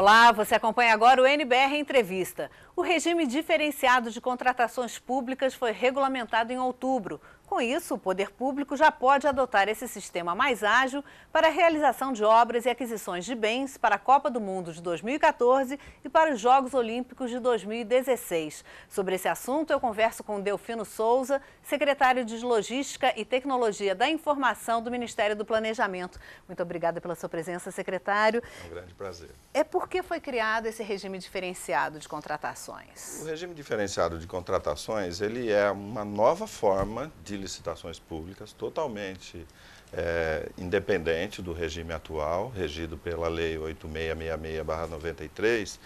Olá, você acompanha agora o NBR Entrevista. O regime diferenciado de contratações públicas foi regulamentado em outubro. Com isso, o poder público já pode adotar esse sistema mais ágil para a realização de obras e aquisições de bens para a Copa do Mundo de 2014 e para os Jogos Olímpicos de 2016. Sobre esse assunto, eu converso com Delfino Souza, secretário de Logística e Tecnologia da Informação do Ministério do Planejamento. Muito obrigada pela sua presença, secretário. É um grande prazer. É por que foi criado esse regime diferenciado de contratações? O regime diferenciado de contratações, ele é uma nova forma de licitações públicas, totalmente é, independente do regime atual, regido pela Lei 8666-93,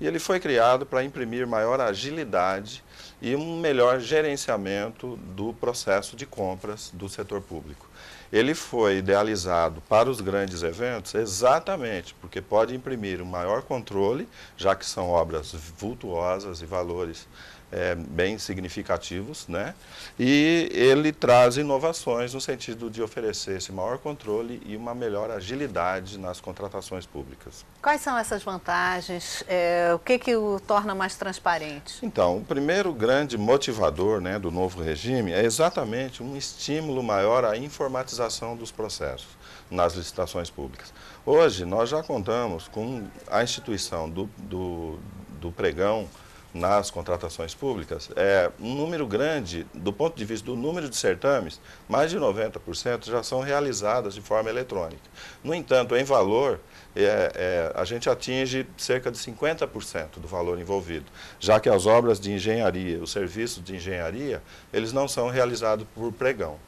e ele foi criado para imprimir maior agilidade e um melhor gerenciamento do processo de compras do setor público. Ele foi idealizado para os grandes eventos exatamente porque pode imprimir um maior controle, já que são obras vultuosas e valores é, bem significativos, né? E ele traz inovações no sentido de oferecer esse maior controle e uma melhor agilidade nas contratações públicas. Quais são essas vantagens? É, o que que o torna mais transparente? Então, o primeiro grande motivador, né, do novo regime é exatamente um estímulo maior à informatização dos processos nas licitações públicas. Hoje nós já contamos com a instituição do, do, do pregão nas contratações públicas é um número grande, do ponto de vista do número de certames, mais de 90% já são realizadas de forma eletrônica. No entanto, em valor, é, é, a gente atinge cerca de 50% do valor envolvido, já que as obras de engenharia, os serviços de engenharia, eles não são realizados por pregão.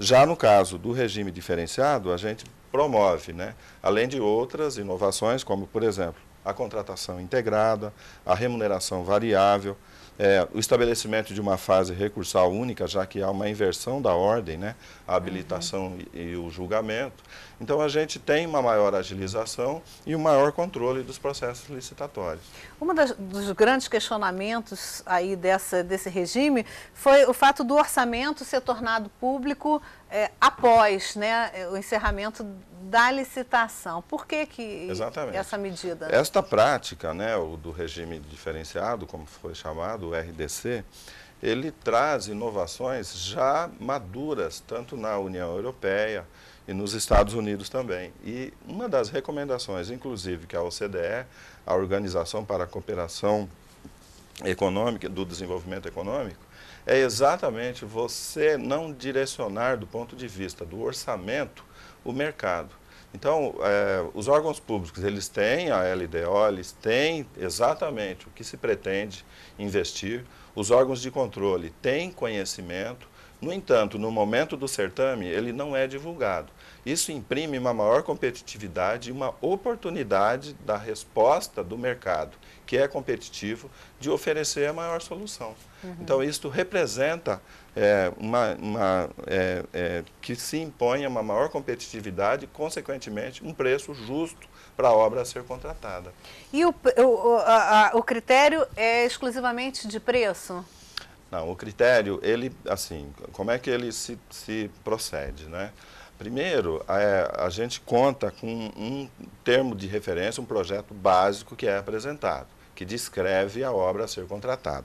Já no caso do regime diferenciado, a gente promove, né, além de outras inovações, como, por exemplo, a contratação integrada, a remuneração variável, é, o estabelecimento de uma fase recursal única, já que há uma inversão da ordem, né? a habilitação uhum. e, e, o julgamento. Então, a gente tem uma maior agilização e um maior controle dos processos licitatórios. Um dos grandes questionamentos aí dessa, desse regime foi o fato do orçamento ser tornado público é, após né, o encerramento da licitação. Por que, que Exatamente. essa medida? Esta prática né, o do regime diferenciado, como foi chamado, o RDC, ele traz inovações já maduras, tanto na União Europeia e nos Estados Unidos também. E uma das recomendações, inclusive, que a OCDE, a Organização para a Cooperação Econômica, do Desenvolvimento Econômico, é exatamente você não direcionar do ponto de vista do orçamento o mercado. Então, é, os órgãos públicos, eles têm a LDO, eles têm exatamente o que se pretende investir. Os órgãos de controle têm conhecimento, no entanto, no momento do certame, ele não é divulgado. Isso imprime uma maior competitividade e uma oportunidade da resposta do mercado, que é competitivo, de oferecer a maior solução. Uhum. Então, isto representa é, uma, uma é, é, que se imponha uma maior competitividade e, consequentemente, um preço justo para a obra ser contratada. E o, o, a, a, o critério é exclusivamente de preço? Não, o critério, ele, assim, como é que ele se, se procede, né? Primeiro, a, é, a gente conta com um termo de referência, um projeto básico que é apresentado que descreve a obra a ser contratada.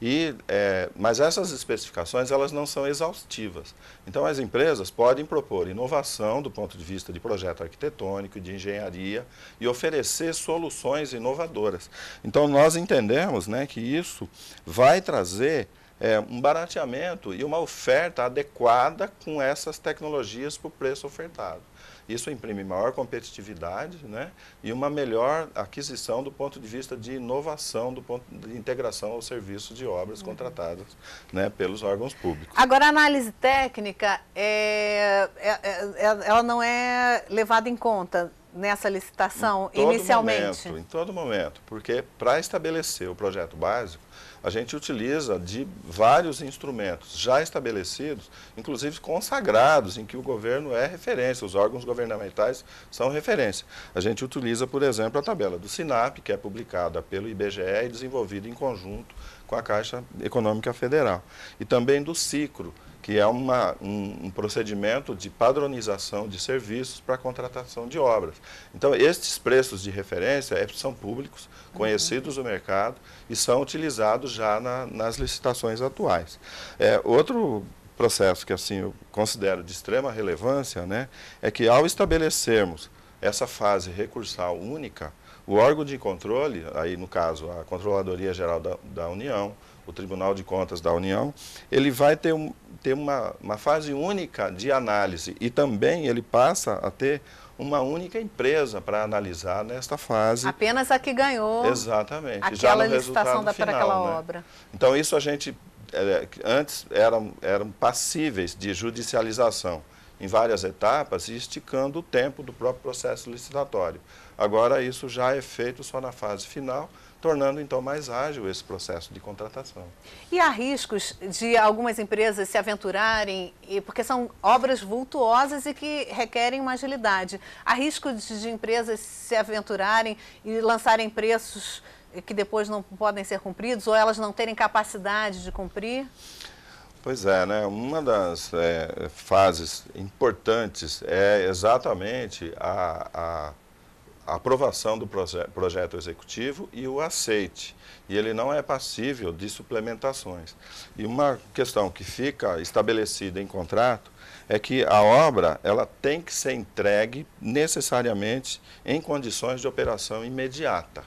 E, é, mas essas especificações elas não são exaustivas. Então as empresas podem propor inovação do ponto de vista de projeto arquitetônico, de engenharia e oferecer soluções inovadoras. Então nós entendemos né, que isso vai trazer é, um barateamento e uma oferta adequada com essas tecnologias para o preço ofertado. Isso imprime maior competitividade né, e uma melhor aquisição do ponto de vista de inovação, do ponto de integração ao serviço de obras uhum. contratadas né, pelos órgãos públicos. Agora, a análise técnica, é, é, é, é ela não é levada em conta nessa licitação em inicialmente? Momento, em todo momento, porque para estabelecer o projeto básico, a gente utiliza de vários instrumentos já estabelecidos, inclusive consagrados, em que o governo é referência, os órgãos governamentais são referência. A gente utiliza, por exemplo, a tabela do SINAP, que é publicada pelo IBGE e desenvolvida em conjunto com a Caixa Econômica Federal. E também do CICRO, que é uma, um, um, procedimento de padronização de serviços para contratação de obras. Então, estes preços de referência é, são públicos, conhecidos uhum. do mercado e são utilizados já na, nas licitações atuais. É, outro processo que assim eu considero de extrema relevância né, é que ao estabelecermos essa fase recursal única, o órgão de controle, aí no caso a Controladoria Geral da, da União, o Tribunal de Contas da União, ele vai ter, um, ter uma, uma fase única de análise e também ele passa a ter uma única empresa para analisar nesta fase. Apenas a que ganhou. Exatamente. Aquela licitação da, final, para aquela né? obra. Então, isso a gente, é, antes, eram, eram passíveis de judicialização em várias etapas e esticando o tempo do próprio processo licitatório. Agora, isso já é feito só na fase final, tornando então mais ágil esse processo de contratação. E há riscos de algumas empresas se aventurarem, porque são obras vultuosas e que requerem uma agilidade. Há risco de empresas se aventurarem e lançarem preços que depois não podem ser cumpridos ou elas não terem capacidade de cumprir? Pois é, né? uma das é, fases importantes é exatamente a, a a aprovação do proje projeto executivo e o aceite. E ele não é passível de suplementações. E uma questão que fica estabelecida em contrato é que a obra ela tem que ser entregue necessariamente em condições de operação imediata.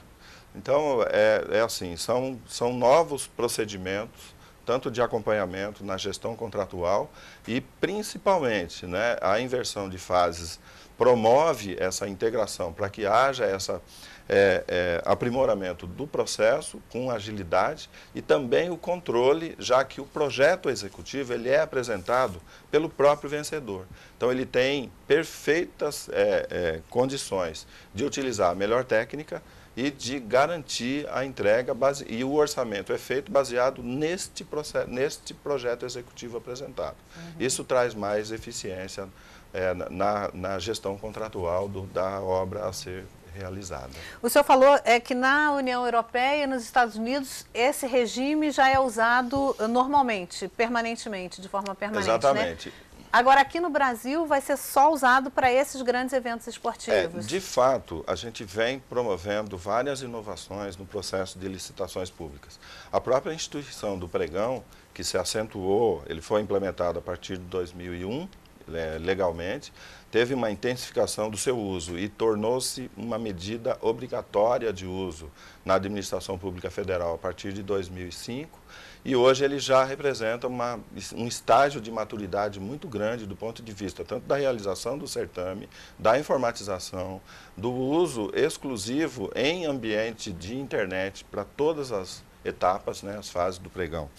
Então, é, é assim, são, são novos procedimentos tanto de acompanhamento na gestão contratual e, principalmente, né, a inversão de fases promove essa integração para que haja essa é, é, aprimoramento do processo com agilidade e também o controle, já que o projeto executivo ele é apresentado pelo próprio vencedor. Então ele tem perfeitas é, é condições de utilizar a melhor técnica e de garantir a entrega base, e o orçamento é feito baseado neste, processo, neste projeto executivo apresentado. Uhum. Isso traz mais eficiência é, na, na, gestão contratual do, da obra a ser realizada. O senhor falou é que na União Europeia e nos Estados Unidos esse regime já é usado eh, normalmente, permanentemente, de forma permanente. Né? Exatamente. Né? Agora, aqui no Brasil, vai ser só usado para esses grandes eventos é, esportivos? É, de fato, a gente vem promovendo várias inovações no processo de licitações públicas. A própria instituição do pregão, que se acentuou, ele foi implementado a partir de 2001, é, legalmente, teve uma intensificação do seu uso e tornou-se uma medida obrigatória de uso na administração pública federal a partir de 2005 e hoje ele já representa uma, um estágio de maturidade muito grande do ponto de vista tanto da realização do certame, da informatização, do uso exclusivo em ambiente de internet para todas as etapas, né, as fases do pregão.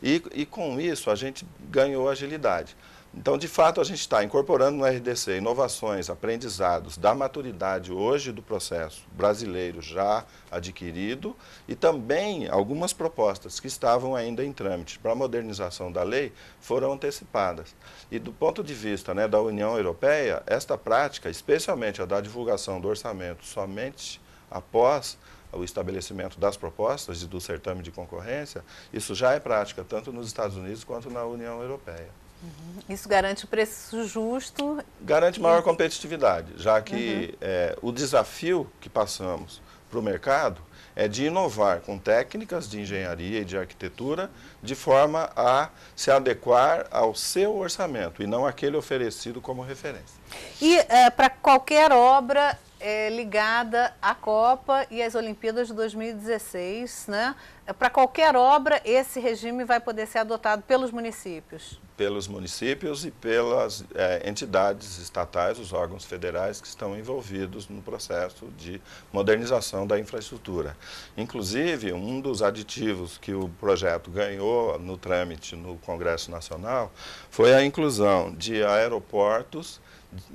E, e com isso a gente ganhou agilidade. Então, de fato, a gente está incorporando no RDC inovações, aprendizados da maturidade hoje do processo brasileiro já adquirido e também algumas propostas que estavam ainda em trâmite para a modernização da lei foram antecipadas. E do ponto de vista né, da União Europeia, esta prática, especialmente a da divulgação do orçamento somente após o estabelecimento das propostas e do certame de concorrência, isso já é prática tanto nos Estados Unidos quanto na União Europeia. Uhum. Isso garante o preço justo? Garante maior competitividade, já que uhum. é, o desafio que passamos para o mercado é de inovar com técnicas de engenharia e de arquitetura de forma a se adequar ao seu orçamento e não aquele oferecido como referência. E é, para qualquer obra é, ligada à Copa e às Olimpíadas de 2016, né? para qualquer obra, esse regime vai poder ser adotado pelos municípios? Pelos municípios e pelas é, entidades estatais, os órgãos federais que estão envolvidos no processo de modernização da infraestrutura. Inclusive, um dos aditivos que o projeto ganhou no trâmite no Congresso Nacional foi a inclusão de aeroportos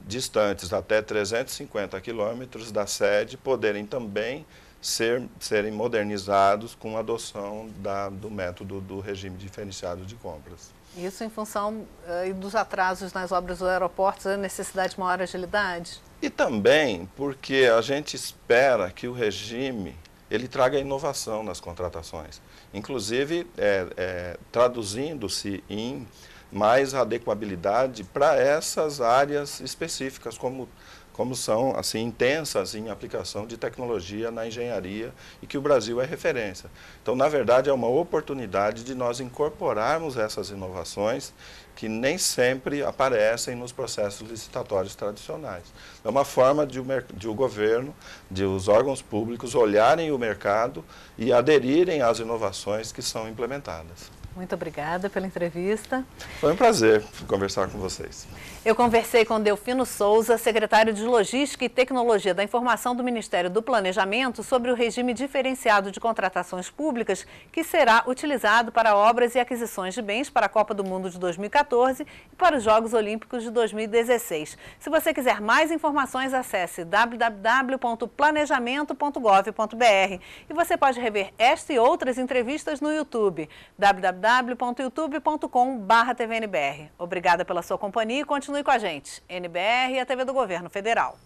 distantes até 350 quilômetros da sede poderem também ser, serem modernizados com a adoção da, do método do regime diferenciado de compras. Isso em função uh, dos atrasos nas obras do aeroporto, a necessidade de maior agilidade? E também porque a gente espera que o regime ele traga inovação nas contratações, inclusive é, é, traduzindo-se em mais adequabilidade para essas áreas específicas, como como são assim intensas em assim, aplicação de tecnologia na engenharia e que o Brasil é referência. Então, na verdade, é uma oportunidade de nós incorporarmos essas inovações que nem sempre aparecem nos processos licitatórios tradicionais. É uma forma de o, de o governo, de os órgãos públicos olharem o mercado e aderirem às inovações que são implementadas. Muito obrigada pela entrevista. Foi um prazer conversar com vocês. Eu conversei com Delfino Souza, secretário de Logística e Tecnologia da Informação do Ministério do Planejamento, sobre o regime diferenciado de contratações públicas que será utilizado para obras e aquisições de bens para a Copa do Mundo de 2014 e para os Jogos Olímpicos de 2016. Se você quiser mais informações, acesse www.planejamento.gov.br e você pode rever esta e outras entrevistas no YouTube. www www.youtube.com.br. Obrigada pela sua companhia e continue com a gente. NBR e a TV do Governo Federal.